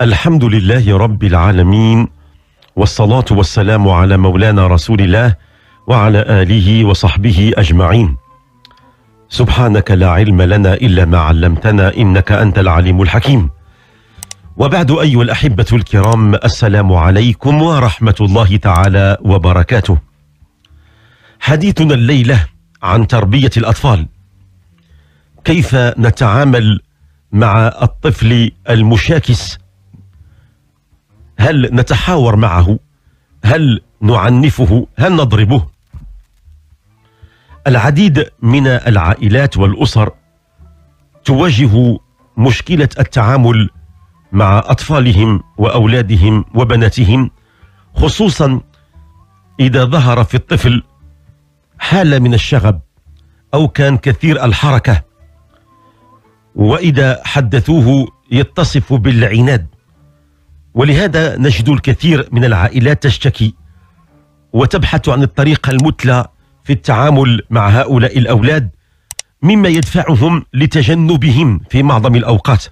الحمد لله رب العالمين والصلاة والسلام على مولانا رسول الله وعلى آله وصحبه أجمعين سبحانك لا علم لنا إلا ما علمتنا إنك أنت العليم الحكيم وبعد أيها الأحبة الكرام السلام عليكم ورحمة الله تعالى وبركاته حديثنا الليلة عن تربية الأطفال كيف نتعامل مع الطفل المشاكس هل نتحاور معه هل نعنفه هل نضربه العديد من العائلات والاسر تواجه مشكله التعامل مع اطفالهم واولادهم وبناتهم خصوصا اذا ظهر في الطفل حاله من الشغب او كان كثير الحركه واذا حدثوه يتصف بالعناد ولهذا نجد الكثير من العائلات تشتكي وتبحث عن الطريقة المثلى في التعامل مع هؤلاء الأولاد مما يدفعهم لتجنبهم في معظم الأوقات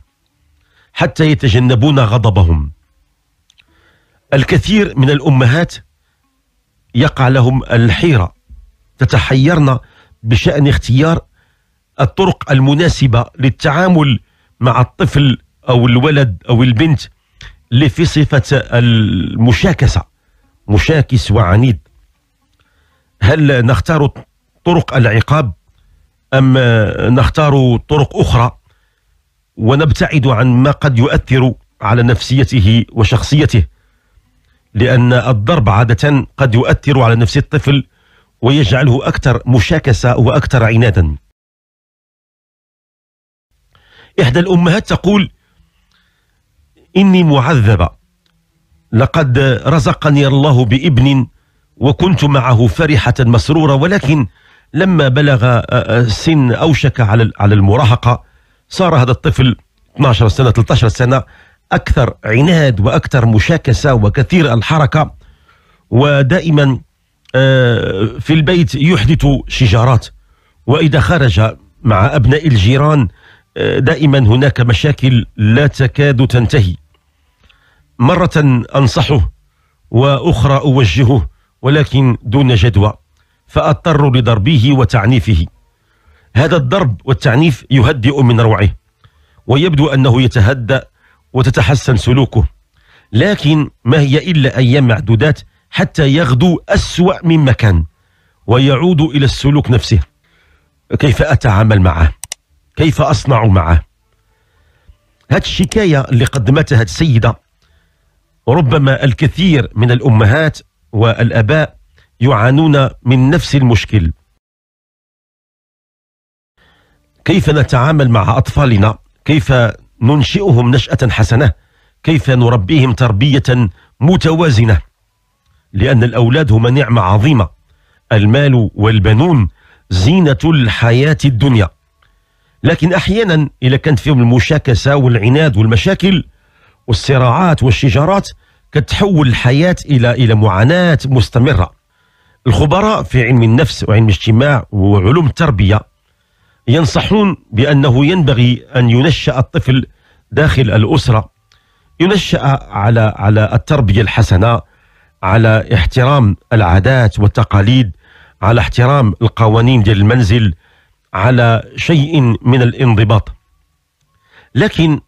حتى يتجنبون غضبهم الكثير من الأمهات يقع لهم الحيرة تتحيرن بشأن اختيار الطرق المناسبة للتعامل مع الطفل أو الولد أو البنت اللي في صفة المشاكسة مشاكس وعنيد هل نختار طرق العقاب أم نختار طرق أخرى ونبتعد عن ما قد يؤثر على نفسيته وشخصيته لأن الضرب عادة قد يؤثر على نفس الطفل ويجعله أكثر مشاكسة وأكثر عنادا إحدى الأمهات تقول إني معذبة لقد رزقني الله بابن وكنت معه فرحة مسرورة ولكن لما بلغ آه، آه، سن أوشك على على المراهقة صار هذا الطفل 12 سنة 13 سنة أكثر عناد وأكثر مشاكسة وكثير الحركة ودائما آه، في البيت يحدث شجارات وإذا خرج مع أبناء الجيران دائما هناك مشاكل لا تكاد تنتهي مرة أنصحه وأخرى أوجهه ولكن دون جدوى فأضطر لضربه وتعنيفه هذا الضرب والتعنيف يهدئ من روعه ويبدو أنه يتهدأ وتتحسن سلوكه لكن ما هي إلا أيام معدودات حتى يغدو أسوأ مما كان ويعود إلى السلوك نفسه كيف أتعامل معه كيف أصنع معه هاد الشكاية اللي قدمتها السيدة ربما الكثير من الأمهات والأباء يعانون من نفس المشكل كيف نتعامل مع أطفالنا كيف ننشئهم نشأة حسنة كيف نربيهم تربية متوازنة لأن الأولاد هم نعمة عظيمة المال والبنون زينة الحياة الدنيا لكن أحيانا إذا كانت فيهم المشاكسة والعناد والمشاكل والصراعات والشجارات كتحول الحياة إلى إلى معاناة مستمرة الخبراء في علم النفس وعلم الاجتماع وعلوم التربية ينصحون بأنه ينبغي أن ينشأ الطفل داخل الأسرة ينشأ على على التربية الحسنة على احترام العادات والتقاليد على احترام القوانين ديال المنزل على شيء من الانضباط لكن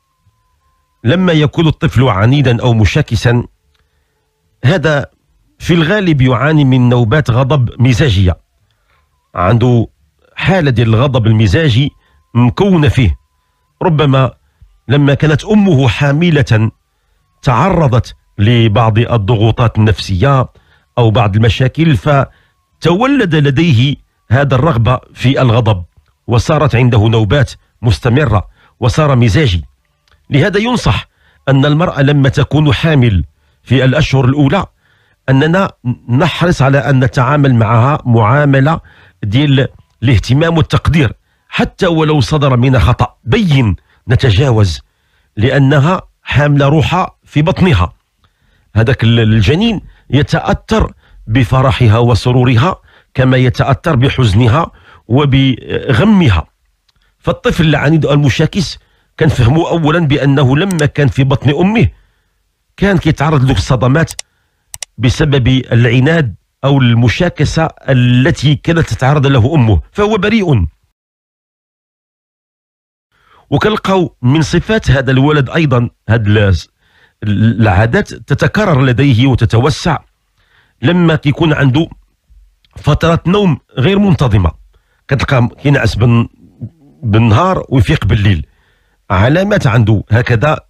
لما يكون الطفل عنيدا أو مشاكسا هذا في الغالب يعاني من نوبات غضب مزاجية عنده حالة الغضب المزاجي مكونة فيه ربما لما كانت أمه حاملة تعرضت لبعض الضغوطات النفسية أو بعض المشاكل فتولد لديه هذا الرغبة في الغضب وصارت عنده نوبات مستمرة وصار مزاجي لهذا ينصح أن المرأة لما تكون حامل في الأشهر الأولى أننا نحرص على أن نتعامل معها معاملة ديال الاهتمام والتقدير حتى ولو صدر من خطأ بين نتجاوز لأنها حاملة روحها في بطنها هذاك الجنين يتأثر بفرحها وسرورها كما يتأثر بحزنها وبغمها فالطفل العنيد المشاكس كنفهموا اولا بانه لما كان في بطن امه كان كيتعرض لك الصدمات بسبب العناد او المشاكسه التي كانت تتعرض له امه فهو بريء وكنلقاو من صفات هذا الولد ايضا هاد العادات تتكرر لديه وتتوسع لما كيكون عنده فترة نوم غير منتظمه كتلقى كينعس بالنهار ويفيق بالليل علامات عنده هكذا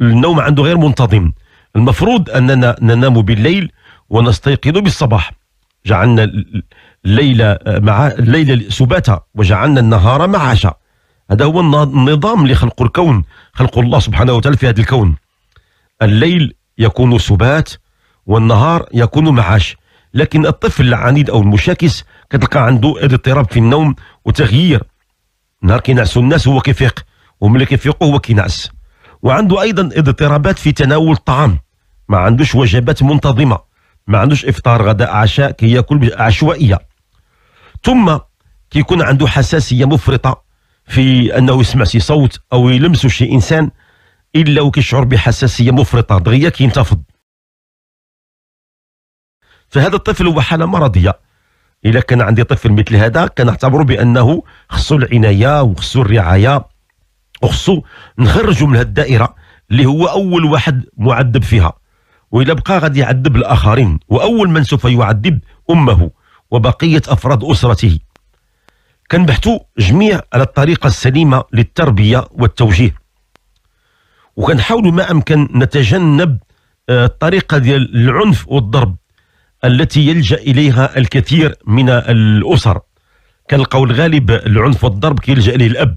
النوم عنده غير منتظم المفروض أننا ننام بالليل ونستيقظ بالصباح جعلنا الليل مع الليل سباتا وجعلنا النهار معاشا هذا هو النظام اللي خلقه الكون خلقه الله سبحانه وتعالى في هذا الكون الليل يكون سبات والنهار يكون معاش لكن الطفل العنيد او المشاكس كتلقى عنده اضطراب في النوم وتغيير نهار كينعسوا الناس هو كيفيق وملي كيفيقو هو كينعس وعنده ايضا اضطرابات في تناول الطعام ما عندوش وجبات منتظمه ما عندوش افطار غداء عشاء كياكل كي عشوائيه ثم كيكون عنده حساسيه مفرطه في انه يسمع شي صوت او يلمس شي انسان الا وكيشعر بحساسيه مفرطه دغيا كينتفض فهذا الطفل هو حاله مرضيه الا كان عندي طفل مثل هذا كنعتبره بانه خصو العنايه وخصو الرعايه وخصو نخرجوا من هذه الدائره اللي هو اول واحد معذب فيها والا بقى غادي يعذب الاخرين واول من سوف يعذب امه وبقيه افراد اسرته كنبحثوا جميع على الطريقه السليمه للتربيه والتوجيه وكنحاولوا ما امكن نتجنب آه، الطريقه ديال العنف والضرب التي يلجا اليها الكثير من الاسر كنلقاو الغالب العنف والضرب كيلجا اليه الاب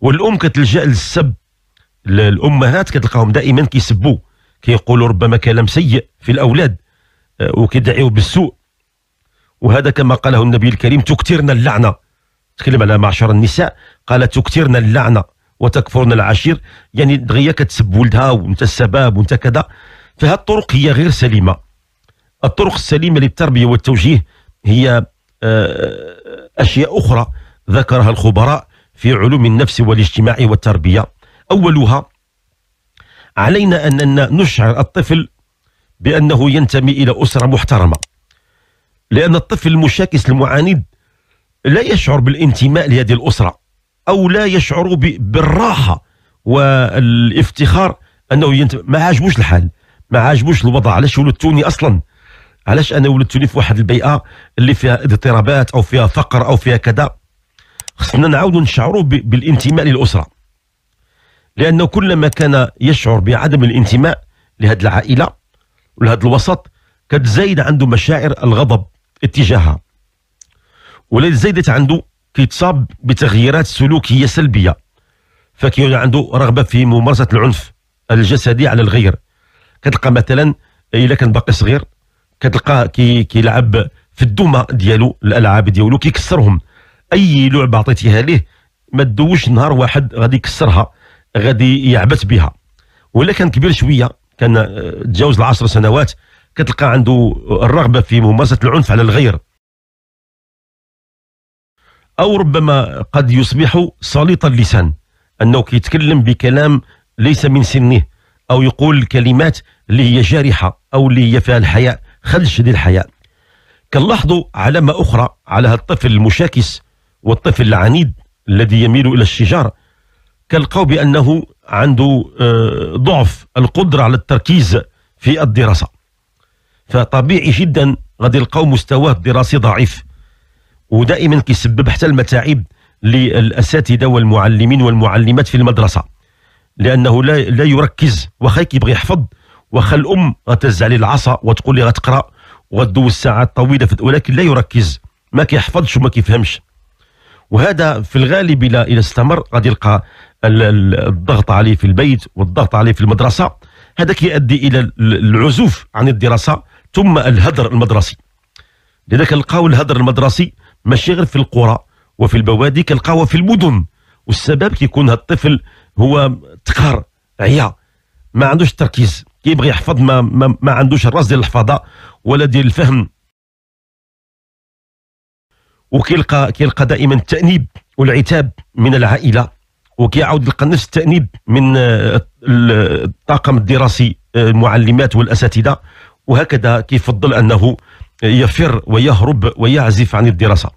والام كتلجا للسب الامهات كتلقاهم دائما كيسبوا كيقولوا ربما كلام سيء في الاولاد آه، وكيدعيو بالسوء وهذا كما قاله النبي الكريم تكثرن اللعنه تكلم على معشر النساء قال تكثرن اللعنه وتكفرن العشير يعني دغيا كتسب ولدها وانت السباب وانت كذا فهذه الطرق هي غير سليمه الطرق السليمه للتربيه والتوجيه هي آه، اشياء اخرى ذكرها الخبراء في علوم النفس والاجتماع والتربية أولها علينا أننا نشعر الطفل بأنه ينتمي إلى أسرة محترمة لأن الطفل المشاكس المعاند لا يشعر بالانتماء لهذه الأسرة أو لا يشعر بالراحة والافتخار أنه ينتمي ما عاجبوش الحال ما عاجبوش الوضع علاش ولدتوني أصلا علاش أنا ولدتوني في واحد البيئة اللي فيها اضطرابات أو فيها فقر أو فيها كذا خصنا نعاودوا نشعروا بالانتماء للاسره لانه كلما كان يشعر بعدم الانتماء لهذه العائله ولهذا الوسط كتزايد عنده مشاعر الغضب اتجاهها ولا زايدت عنده كيتصاب بتغييرات سلوكيه سلبيه فكيولي عنده رغبه في ممارسه العنف الجسدي على الغير كتلقى مثلا الا كان باقي صغير كتلقى كيلعب كي في الدومه ديالو الالعاب ديالو كيكسرهم اي لعبه عطيتيها ليه ما تدوش نهار واحد غادي يكسرها غادي يعبث بها ولا كان كبير شويه كان آه، تجاوز العشر سنوات كتلقى عنده الرغبه في ممارسه العنف على الغير او ربما قد يصبح سليط اللسان انه كيتكلم بكلام ليس من سنه او يقول كلمات اللي هي جارحه او اللي هي فيها الحياء خدش ديال الحياء كنلاحظوا علامه اخرى على هالطفل المشاكس والطفل العنيد الذي يميل إلى الشجار كالقوا بأنه عنده آه، ضعف القدرة على التركيز في الدراسة فطبيعي جدا غادي يلقاو مستواه الدراسي ضعيف ودائما كيسبب حتى المتاعب للاساتذه والمعلمين والمعلمات في المدرسه لانه لا لا يركز واخا كيبغي يحفظ واخا الام غتهز عليه العصا وتقول لي غتقرا وغدوز ساعات طويله ولكن لا يركز ما كيحفظش وما كيفهمش وهذا في الغالب إذا استمر غادي يلقى الضغط عليه في البيت والضغط عليه في المدرسة هذا كيؤدي إلى العزوف عن الدراسة ثم الهدر المدرسي لذلك كنلقاو الهدر المدرسي ماشي غير في القرى وفي البوادي كنلقاوه في المدن والسبب كيكون هذا الطفل هو تقهر عيا ما عندوش التركيز كيبغي يحفظ ما, ما, ما عندوش الراس ديال الحفاظه ولا ديال الفهم وكيلقى كيلقى دائما التانيب والعتاب من العائله وكيعاود يلقى نفس التانيب من آه، الطاقم الدراسي آه، المعلمات والاساتذه وهكذا كيفضل انه يفر ويهرب ويعزف عن الدراسه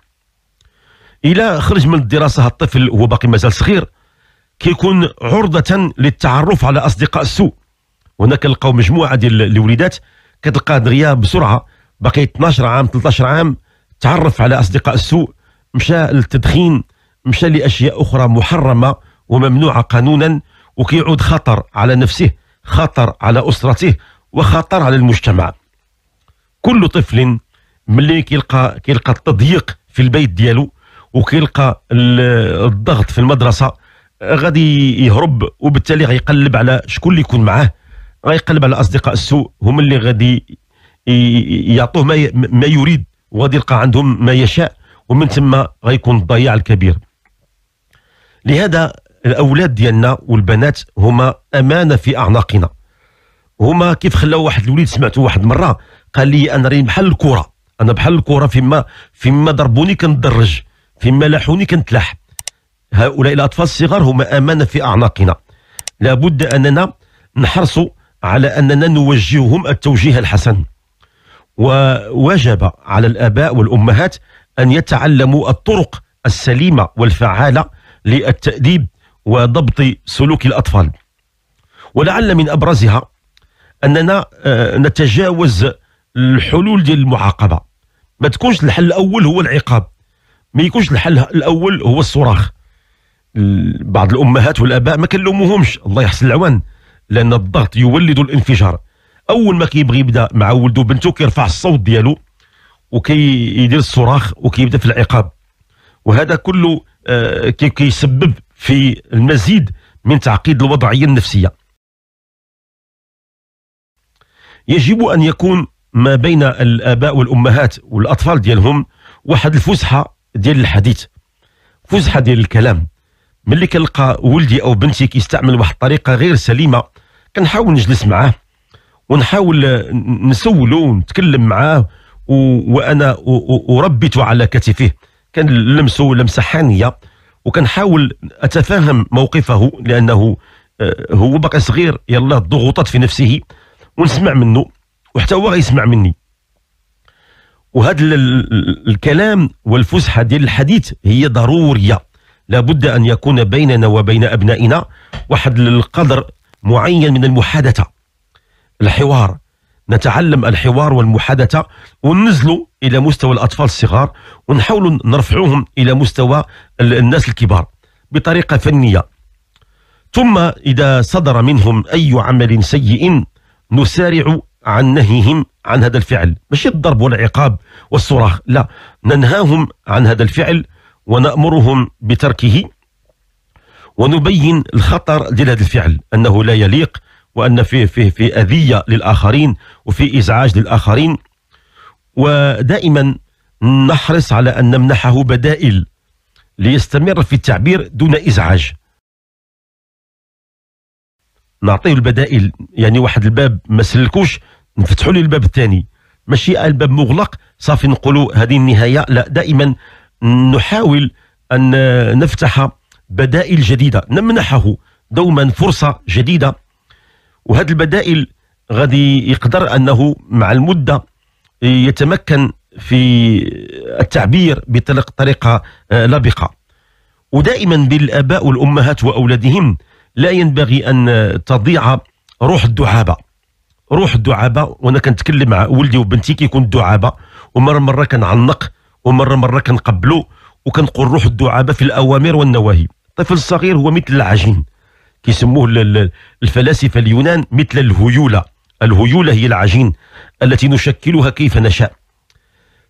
الى خرج من الدراسه الطفل هو باقي مازال صغير كيكون عرضه للتعرف على اصدقاء السوء هناك كنلقاو مجموعه ديال الوليدات كتلقى دغيا بسرعه باقي 12 عام 13 عام تعرف على أصدقاء السوء مشى للتدخين مشى لأشياء أخرى محرمة وممنوعة قانونا وكيعود خطر على نفسه خطر على أسرته وخطر على المجتمع كل طفل ملي كيلقى كيلقى التضييق في البيت ديالو وكيلقى الضغط في المدرسه غادي يهرب وبالتالي غيقلب على شكون اللي يكون معاه غيقلب على اصدقاء السوء هما اللي غادي يعطوه ما يريد وغادي يلقى عندهم ما يشاء ومن ثم غيكون الضياع الكبير لهذا الاولاد ديالنا والبنات هما امانه في اعناقنا هما كيف خلاو واحد الوليد سمعته واحد المره قال لي انا راني بحال الكره انا بحال الكره فيما فيما ضربوني كندرج فيما لاحوني كنتلاح هؤلاء الاطفال الصغار هما امانه في اعناقنا لابد اننا نحرصوا على اننا نوجههم التوجيه الحسن ووجب على الآباء والأمهات أن يتعلموا الطرق السليمة والفعالة للتأديب وضبط سلوك الأطفال ولعل من أبرزها أننا آه، نتجاوز الحلول ديال المعاقبة ما تكونش الحل الأول هو العقاب ما يكونش الحل الأول هو الصراخ بعض الأمهات والآباء ما كنلوموهمش الله يحسن العوان لأن الضغط يولد الانفجار اول ما كيبغي يبدا مع ولده وبنته كيرفع الصوت ديالو وكيدير الصراخ وكيبدا في العقاب وهذا كله آه، كيسبب في المزيد من تعقيد الوضعيه النفسيه يجب ان يكون ما بين الاباء والامهات والاطفال ديالهم واحد الفسحه ديال الحديث فسحه ديال الكلام ملي كنلقى ولدي او بنتي كيستعمل واحد الطريقه غير سليمه كنحاول نجلس معاه ونحاول نسوله ونتكلم معاه وانا وربيت على كتفه كنلمسو لمسه حانيه وكنحاول اتفهم موقفه لانه آه، هو باقي صغير يلا الضغوطات في نفسه ونسمع منه وحتى هو يسمع مني وهذا الكلام والفسحه ديال الحديث هي ضروريه لابد ان يكون بيننا وبين ابنائنا واحد القدر معين من المحادثه الحوار نتعلم الحوار والمحادثة وننزلوا إلى مستوى الأطفال الصغار ونحاولوا نرفعوهم إلى مستوى الناس الكبار بطريقة فنية ثم إذا صدر منهم أي عمل سيء نسارع عن نهيهم عن هذا الفعل مش الضرب والعقاب والصراخ لا ننهاهم عن هذا الفعل ونأمرهم بتركه ونبين الخطر ديال هذا الفعل أنه لا يليق وأن فيه فيه في أذية للآخرين وفي إزعاج للآخرين ودائما نحرص على أن نمنحه بدائل ليستمر في التعبير دون إزعاج نعطيه البدائل يعني واحد الباب ما سلكوش نفتحوا له الباب الثاني ماشي الباب مغلق صافي نقولوا هذه النهايه لا دائما نحاول ان نفتح بدائل جديده نمنحه دوما فرصه جديده وهاد البدائل غادي يقدر انه مع المده يتمكن في التعبير بطريقه آه، لبقه ودائما بالاباء والامهات واولادهم لا ينبغي ان تضيع روح الدعابه روح الدعابه وانا كنتكلم مع ولدي وبنتي كيكون الدعابه ومره مره كنعنق ومره مره كنقبلو وكنقول روح الدعابه في الاوامر والنواهي الطفل الصغير هو مثل العجين كيسموه الفلاسفة اليونان مثل الهيولة الهيولة هي العجين التي نشكلها كيف نشاء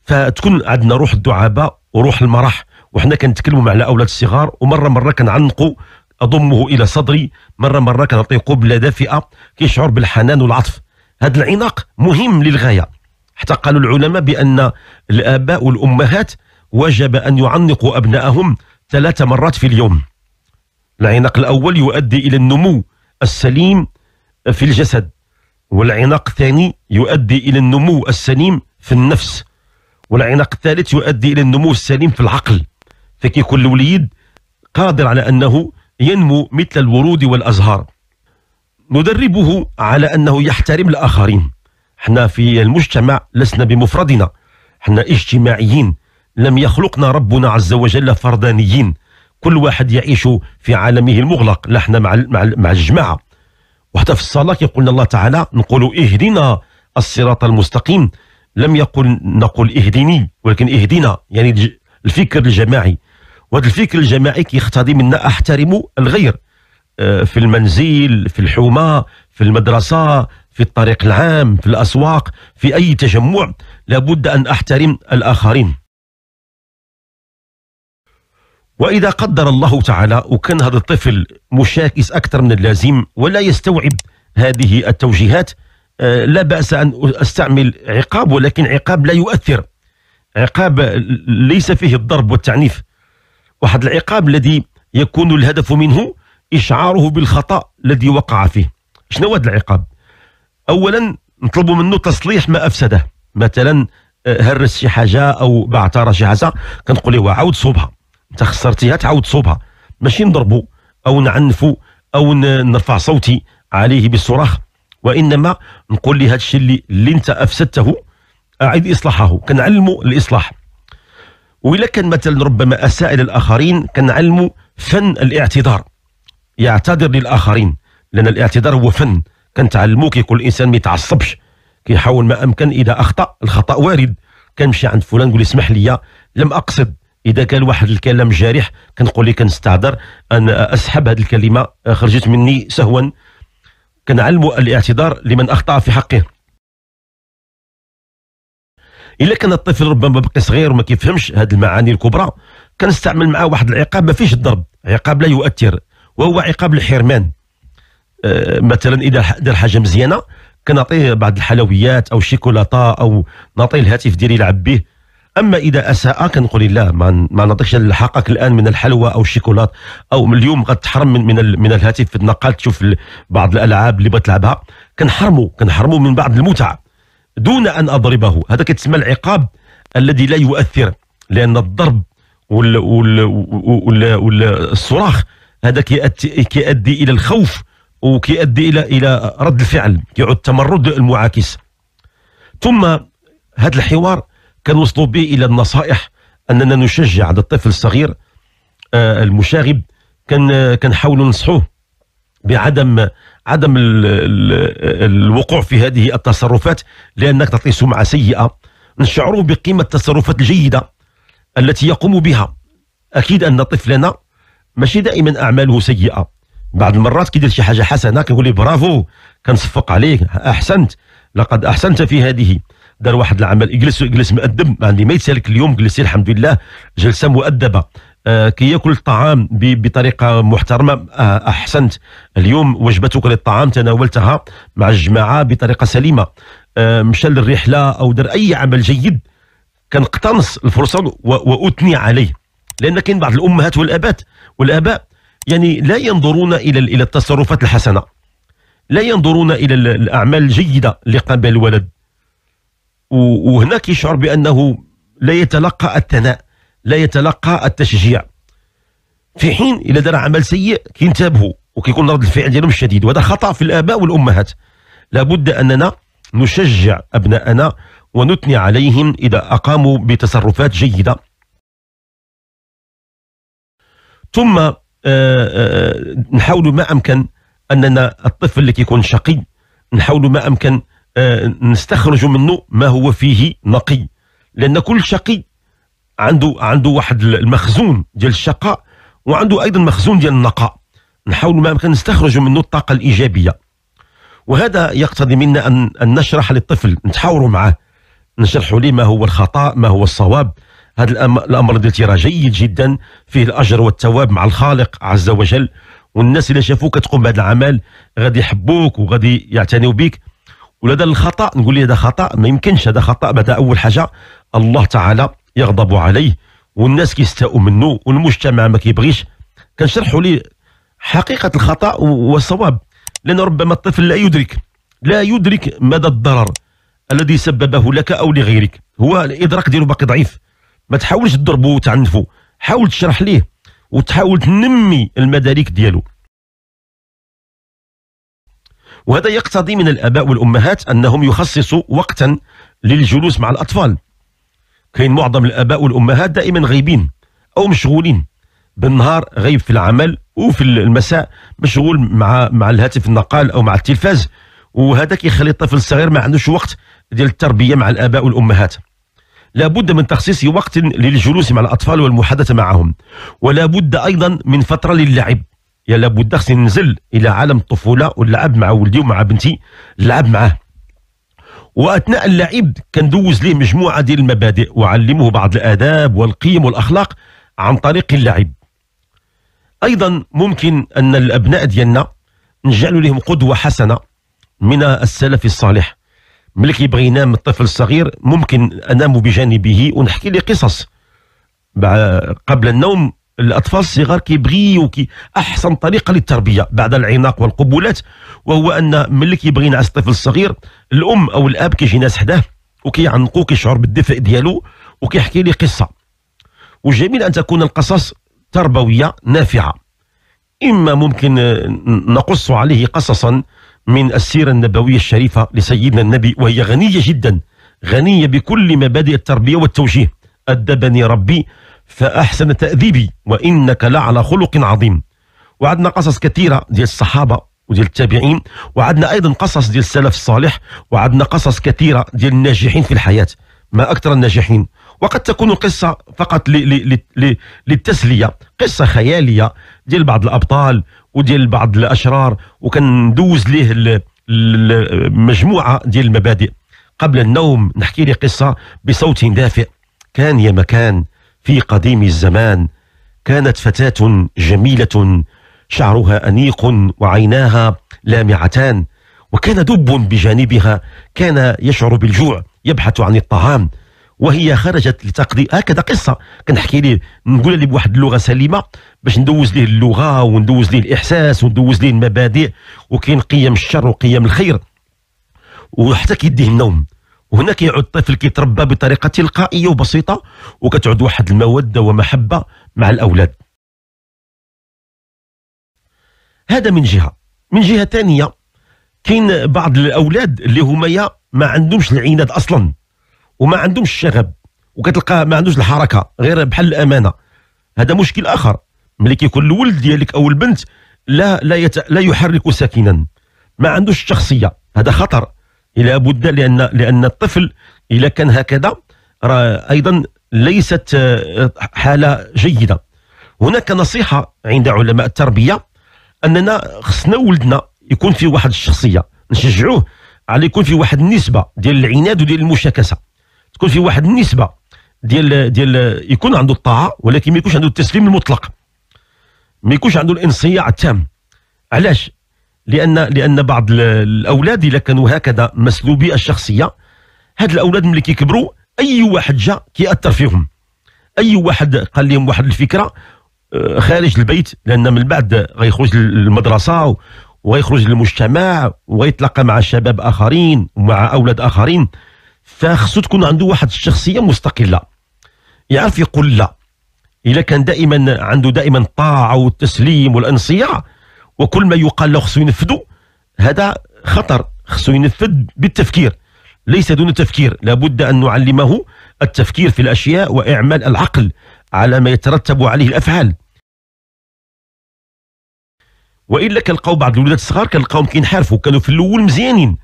فتكون عندنا روح الدعابة وروح المرح وحنا كنتكلموا مع الاولاد الصغار ومره مره كنعنقوا اضمه الى صدري مره مره كنعطيه قبله دافئه كيشعر بالحنان والعطف هذا العناق مهم للغايه حتى قالوا العلماء بان الاباء والامهات وجب ان يعنقوا ابنائهم ثلاث مرات في اليوم العناق الأول يؤدي إلى النمو السليم في الجسد والعناق الثاني يؤدي إلى النمو السليم في النفس والعناق الثالث يؤدي إلى النمو السليم في العقل فكيكون الوليد قادر على أنه ينمو مثل الورود والأزهار ندربه على أنه يحترم الآخرين حنا في المجتمع لسنا بمفردنا حنا اجتماعيين لم يخلقنا ربنا عز وجل فردانيين كل واحد يعيش في عالمه المغلق نحن مع مع الجماعه وحتى في الصلاه كيقول الله تعالى نقول اهدنا الصراط المستقيم لم يقل نقول اهدني ولكن اهدنا يعني الفكر الجماعي وهذا الفكر الجماعي كيختضي منا احترم الغير آه، في المنزل في الحومه في المدرسه في الطريق العام في الاسواق في اي تجمع لابد ان احترم الاخرين واذا قدر الله تعالى وكان هذا الطفل مشاكس اكثر من اللازم ولا يستوعب هذه التوجيهات آه، لا باس ان استعمل عقاب ولكن عقاب لا يؤثر عقاب ليس فيه الضرب والتعنيف واحد العقاب الذي يكون الهدف منه اشعاره بالخطا الذي وقع فيه شنو هذا العقاب اولا نطلب منه تصليح ما افسده مثلا آه، هرس شي حاجه او بعثر شي حاجه كنقول له عاود صوبها انت خسرتيها تعاود تصوبها ماشي نضربو او نعنفو او نرفع صوتي عليه بالصراخ وانما نقول لي هذا الشيء اللي, اللي انت افسدته اعد اصلاحه كنعلمو الاصلاح وإلا كان مثلا ربما اساء الى الاخرين كنعلمو فن الاعتذار يعتذر للاخرين لان الاعتذار هو فن كنتعلمو كيكون الانسان ما يتعصبش كيحاول ما امكن اذا اخطا الخطا وارد كنمشي عند فلان نقول اسمح لي لم اقصد اذا كان واحد الكلام جارح كنقول لك كنستعذر ان اسحب هذه الكلمه آه، خرجت مني سهوا كنعلم الاعتذار لمن اخطا في حقه الا كان الطفل ربما بقي صغير وما كيفهمش هذه المعاني الكبرى كنستعمل معاه واحد العقاب ما فيش الضرب عقاب لا يؤثر وهو عقاب الحرمان أه مثلا اذا دار حاجه مزيانه كنعطيه بعض الحلويات او شيكولاته او نعطيه الهاتف ديالي يلعب به اما اذا اساء كنقول لا ما, ما نعطيكش حقك الان من الحلوى او الشيكولات او اليوم غتحرم من من, من الهاتف في النقال تشوف بعض الالعاب اللي بغيت تلعبها كنحرمو كنحرمو من بعض المتعه دون ان اضربه هذا كتسمى العقاب الذي لا يؤثر لان الضرب وال وال وال والصراخ هذا كيؤدي الى الخوف وكيؤدي الى الى رد الفعل كيعود تمرد المعاكس ثم هذا الحوار كان وصلوا به الى النصائح اننا نشجع هذا الطفل الصغير آه، المشاغب كان كنحاولوا ننصحوه بعدم عدم الوقوع في هذه التصرفات لانك تعطي سمعه سيئه نشعر بقيمه التصرفات الجيده التي يقوم بها اكيد ان طفلنا ماشي دائما اعماله سيئه بعض المرات كيدير شي حاجه حسنه كنقول له برافو كنصفق عليك احسنت لقد احسنت في هذه دار واحد العمل اجلس اجلس مؤدب عندي ما يتسالك اليوم جلسي الحمد لله جلسه مؤدبه آه كي ياكل الطعام بطريقه محترمه آه احسنت اليوم وجبتك للطعام تناولتها مع الجماعه بطريقه سليمه آه مشى للرحله او دار اي عمل جيد كنقتنص الفرصه واثني عليه لان كاين بعض الامهات والابات والاباء يعني لا ينظرون الى الى التصرفات الحسنه لا ينظرون الى الاعمال الجيده اللي قام بها الولد وهنا كيشعر بانه لا يتلقى الثناء لا يتلقى التشجيع في حين الى دار عمل سيء كينتابه وكيكون رد الفعل ديالهم الشديد وهذا خطا في الاباء والامهات لابد اننا نشجع ابناءنا ونثني عليهم اذا اقاموا بتصرفات جيده ثم آه، آه، نحاول ما امكن اننا الطفل اللي كيكون شقي نحاول ما امكن آه، نستخرج منه ما هو فيه نقي لان كل شقي عنده عنده واحد المخزون ديال الشقاء وعنده ايضا مخزون ديال النقاء نحاول ما امكن نستخرج منه الطاقه الايجابيه وهذا يقتضي منا ان ان نشرح للطفل نتحاوروا معه نشرحوا له ما هو الخطا ما هو الصواب هذا الامر الذي ترى جيد جدا فيه الاجر والثواب مع الخالق عز وجل والناس اللي شافوك تقوم بهذا العمل غادي يحبوك وغادي يعتنيوا بك ولا هذا الخطا نقول لي هذا خطا ما يمكنش هذا خطا بعد اول حاجه الله تعالى يغضب عليه والناس كيستاءوا منه والمجتمع ما كيبغيش كنشرحوا لي حقيقه الخطا والصواب لان ربما الطفل لا يدرك لا يدرك مدى الضرر الذي سببه لك او لغيرك هو الادراك ديالو باقي ضعيف ما تحاولش تضربه وتعنفه حاول تشرح ليه وتحاول تنمي المدارك ديالو وهذا يقتضي من الآباء والأمهات أنهم يخصصوا وقتا للجلوس مع الأطفال كاين معظم الآباء والأمهات دائما غايبين أو مشغولين بالنهار غايب في العمل وفي المساء مشغول مع مع الهاتف النقال أو مع التلفاز وهذا كيخلي الطفل الصغير ما عندوش وقت ديال التربية مع الآباء والأمهات لابد من تخصيص وقت للجلوس مع الأطفال والمحادثة معهم ولا بد أيضا من فترة للعب يا لابد خصني ننزل الى عالم الطفوله ونلعب مع ولدي ومع بنتي نلعب معاه واثناء اللعب كندوز ليه مجموعه ديال المبادئ وعلمه بعض الاداب والقيم والاخلاق عن طريق اللعب ايضا ممكن ان الابناء ديالنا نجعل لهم قدوه حسنه من السلف الصالح ملي كيبغي ينام الطفل الصغير ممكن انام بجانبه ونحكي له قصص قبل النوم الاطفال الصغار كيبغيو كي احسن طريقه للتربيه بعد العناق والقبولات وهو ان ملي كيبغي ينعس الطفل الصغير الام او الاب كيجي ناس حداه وكيعنقو كيشعر بالدفء ديالو وكيحكي لي قصه وجميل ان تكون القصص تربويه نافعه اما ممكن نقص عليه قصصا من السيره النبويه الشريفه لسيدنا النبي وهي غنيه جدا غنيه بكل مبادئ التربيه والتوجيه ادبني ربي فأحسن تأديبي وإنك لعلى خلق عظيم وعدنا قصص كثيرة ديال الصحابة وديال التابعين وعدنا أيضا قصص ديال السلف الصالح وعدنا قصص كثيرة ديال الناجحين في الحياة ما أكثر الناجحين وقد تكون قصة فقط للتسلية قصة خيالية ديال بعض الأبطال وديال بعض الأشرار وكندوز ليه مجموعة ديال المبادئ قبل النوم نحكي لي قصة بصوت دافئ كان يا مكان في قديم الزمان كانت فتاة جميلة شعرها أنيق وعيناها لامعتان وكان دب بجانبها كان يشعر بالجوع يبحث عن الطعام وهي خرجت لتقضي هكذا قصه كنحكي ليه نقول ليه بواحد اللغه سليمه باش ندوز ليه اللغه وندوز ليه الاحساس وندوز ليه المبادئ وكاين قيم الشر وقيم الخير وحتى كيديه النوم وهنا كيعود الطفل كيتربى بطريقه تلقائيه وبسيطه وكتعود واحد الموده ومحبه مع الاولاد هذا من جهه من جهه ثانيه كاين بعض الاولاد اللي هما ما عندهمش العناد اصلا وما عندهمش الشغب وكتلقى ما عندوش الحركه غير بحال الامانه هذا مشكل اخر ملي كيكون الولد ديالك او البنت لا لا يت... لا يحرك ساكنا ما عندوش الشخصيه هذا خطر الى بد لان لان الطفل اذا كان هكذا راه ايضا ليست آه، حاله جيده هناك نصيحه عند علماء التربيه اننا خصنا ولدنا يكون فيه واحد الشخصيه نشجعوه على يكون فيه واحد النسبه ديال العناد وديال المشاكسه تكون فيه واحد النسبه ديال ديال يكون عنده الطاعه ولكن ما يكونش عنده التسليم المطلق ما يكونش عنده الانصياع التام علاش لان لان بعض الاولاد اذا كانوا هكذا مسلوبي الشخصيه هاد الاولاد ملي كيكبروا اي واحد جا كيأثر فيهم اي واحد قال لهم واحد الفكره آه، خارج البيت لان من بعد غيخرج للمدرسه ويخرج للمجتمع ويتلقى مع شباب اخرين ومع اولاد اخرين فخصو تكون عنده واحد الشخصيه مستقله يعرف يقول لا اذا كان دائما عنده دائما الطاعه والتسليم والانصياع وكل ما يقال له خصو ينفذوا هذا خطر خصو ينفذ بالتفكير ليس دون تفكير لابد أن نعلمه التفكير في الأشياء وإعمال العقل على ما يترتب عليه الأفعال والا كنلقاو بعض الولادات الصغار كنلقاهم كينحرفوا كانوا في الاول مزيانين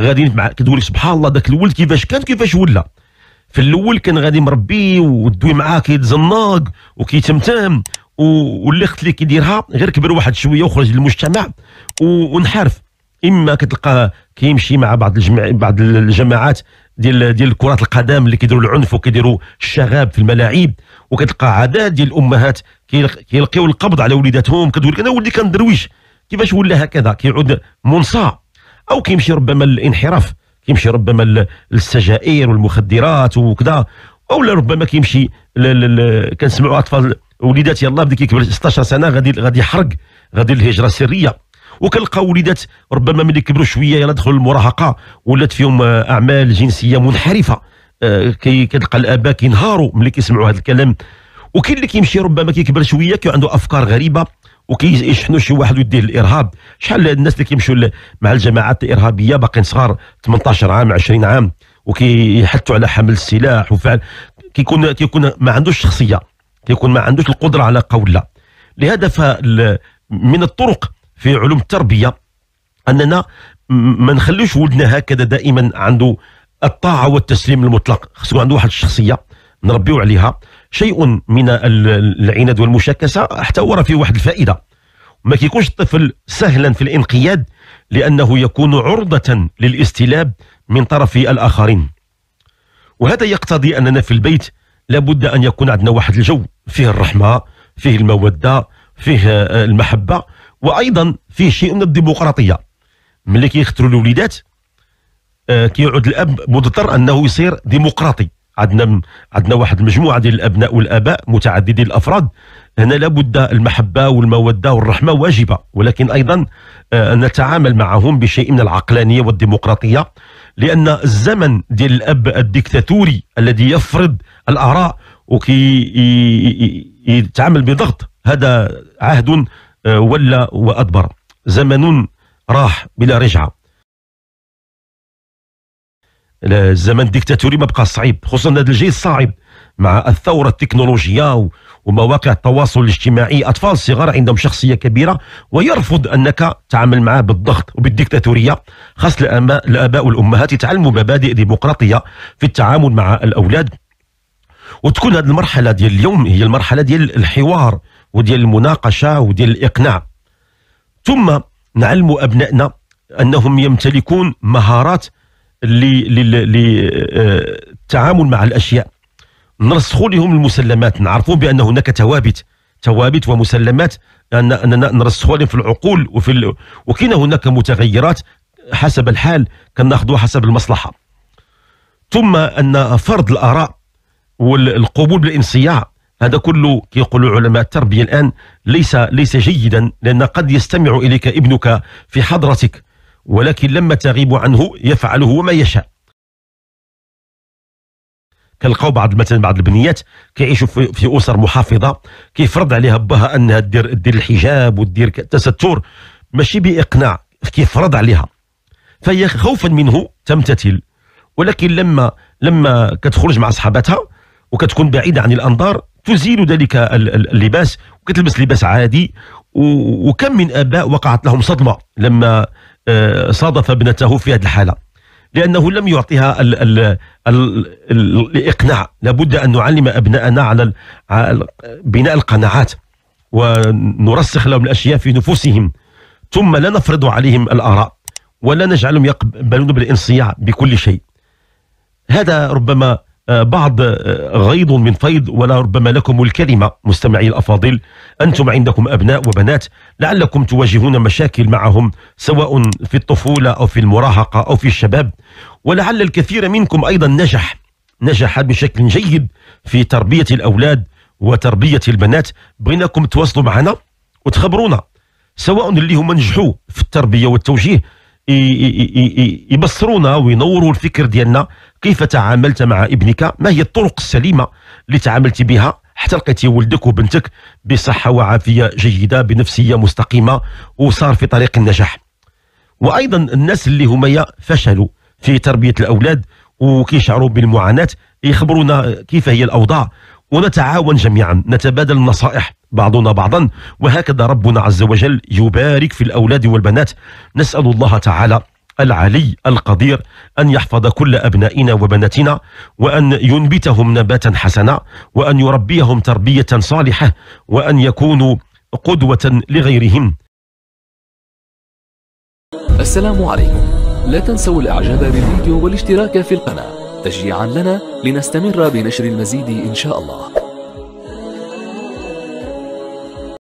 غاديين مع كتقول سبحان الله ذاك الولد كيفاش كان كيفاش ولا في الاول كان غادي مربي ودوي معاه كيتزنق وكيتمتم والاخت اللي كيديرها غير كبر واحد شويه وخرج للمجتمع ونحارف اما كتلقاه كيمشي مع بعض الجماع بعض الجماعات ديال ديال كرة القدم اللي كيديروا العنف وكيديروا الشغاب في الملاعب وكتلقى عدد ديال الامهات كيلقيو القبض على وليداتهم كتقول لك انا ولدي كان درويش كيفاش ولا هكذا كيعود منصاع او كيمشي ربما للانحراف كيمشي ربما للسجائر والمخدرات وكذا او ربما كيمشي كنسمعوا اطفال وليدات يلاه بدا كيكبر 16 سنه غادي غادي يحرق غادي الهجره السريه وكنلقاو وليدات ربما ملي كبروا شويه يلاه دخلوا المراهقه ولات فيهم آه، اعمال جنسيه منحرفه آه، كي كتلقى الاباء كينهاروا ملي كيسمعوا هذا الكلام وكاين اللي كيمشي ربما كيكبر شويه كي عنده افكار غريبه وكيشحنوا شي واحد ويديه الارهاب شحال الناس اللي كيمشيو مع الجماعات الارهابيه باقيين صغار 18 عام 20 عام وكيحثوا على حمل السلاح وفعل كيكون كيكون ما عندوش شخصيه يكون ما عندوش القدرة على قول لا لهذا من الطرق في علوم التربية أننا ما نخلوش ولدنا هكذا دائما عنده الطاعة والتسليم المطلق خصو عنده واحد الشخصية نربيو عليها شيء من العناد والمشاكسة حتى ورا فيه واحد الفائدة ما كيكونش الطفل سهلا في الانقياد لأنه يكون عرضة للاستلاب من طرف الآخرين وهذا يقتضي أننا في البيت لابد أن يكون عندنا واحد الجو فيه الرحمة فيه المودة فيه آه، المحبة وأيضا فيه شيء من الديمقراطية ملي كيختروا الوليدات آه، كيعود الأب مضطر أنه يصير ديمقراطي عندنا عندنا واحد المجموعه ديال الابناء والاباء متعددي الافراد هنا لابد المحبه والموده والرحمه واجبه ولكن ايضا آه، نتعامل معهم بشيء من العقلانيه والديمقراطيه لان الزمن ديال الاب الديكتاتوري الذي يفرض الاراء وكي يتعامل بضغط هذا عهد آه، ولا وأدبر زمن راح بلا رجعة الزمن الديكتاتوري ما بقى صعيب خصوصا هذا الجيل صعب مع الثورة التكنولوجية ومواقع التواصل الاجتماعي أطفال صغار عندهم شخصية كبيرة ويرفض أنك تعامل معه بالضغط وبالديكتاتورية خاص الآباء والأمهات يتعلموا مبادئ ديمقراطية في التعامل مع الأولاد وتكون هذه المرحله ديال اليوم هي المرحله ديال الحوار وديال المناقشه وديال الاقناع ثم نعلم ابنائنا انهم يمتلكون مهارات للتعامل آه، مع الاشياء نرسخوا لهم المسلمات نعرفوا بان هناك توابت توابت ومسلمات اننا نرسخ لهم في العقول وفي وكاين هناك متغيرات حسب الحال كناخذوها حسب المصلحه ثم ان فرض الاراء والقبول بالانصياع هذا كله كيقولوا علماء التربيه الان ليس ليس جيدا لان قد يستمع اليك ابنك في حضرتك ولكن لما تغيب عنه يفعل هو ما يشاء كنلقاو بعض مثلا بعض البنيات كيعيشوا في, في اسر محافظه كيفرض عليها باها انها دير دير الحجاب ودير التستر ماشي باقناع كيفرض عليها فهي خوفا منه تمتثل ولكن لما لما كتخرج مع صحابتها وكتكون بعيده عن الانظار تزيل ذلك اللباس وكتلبس لباس عادي وكم من اباء وقعت لهم صدمه لما آه، صادف ابنته في هذه الحاله لانه لم يعطيها الـ الـ الـ الاقناع لابد ان نعلم ابنائنا على بناء القناعات ونرسخ لهم الاشياء في نفوسهم ثم لا نفرض عليهم الاراء ولا نجعلهم يقبلون بالانصياع بكل شيء هذا ربما آه، بعض آه، غيض من فيض ولا ربما لكم الكلمة مستمعي الأفاضل أنتم عندكم أبناء وبنات لعلكم تواجهون مشاكل معهم سواء في الطفولة أو في المراهقة أو في الشباب ولعل الكثير منكم أيضا نجح نجح بشكل جيد في تربية الأولاد وتربية البنات بغيناكم تواصلوا معنا وتخبرونا سواء اللي هما نجحوا في التربية والتوجيه يبصرونا وينوروا الفكر ديالنا كيف تعاملت مع ابنك ما هي الطرق السليمة اللي تعاملت بها حتى لقيتي ولدك وبنتك بصحة وعافية جيدة بنفسية مستقيمة وصار في طريق النجاح وأيضا الناس اللي هما فشلوا في تربية الأولاد وكيشعروا بالمعاناة يخبرونا كيف هي الأوضاع ونتعاون جميعا نتبادل النصائح بعضنا بعضا وهكذا ربنا عز وجل يبارك في الأولاد والبنات نسأل الله تعالى العلي القدير أن يحفظ كل أبنائنا وبناتنا وأن ينبتهم نباتا حسنا وأن يربيهم تربية صالحة وأن يكونوا قدوة لغيرهم السلام عليكم لا تنسوا الإعجاب بالفيديو والاشتراك في القناة تشجيعا لنا لنستمر بنشر المزيد إن شاء الله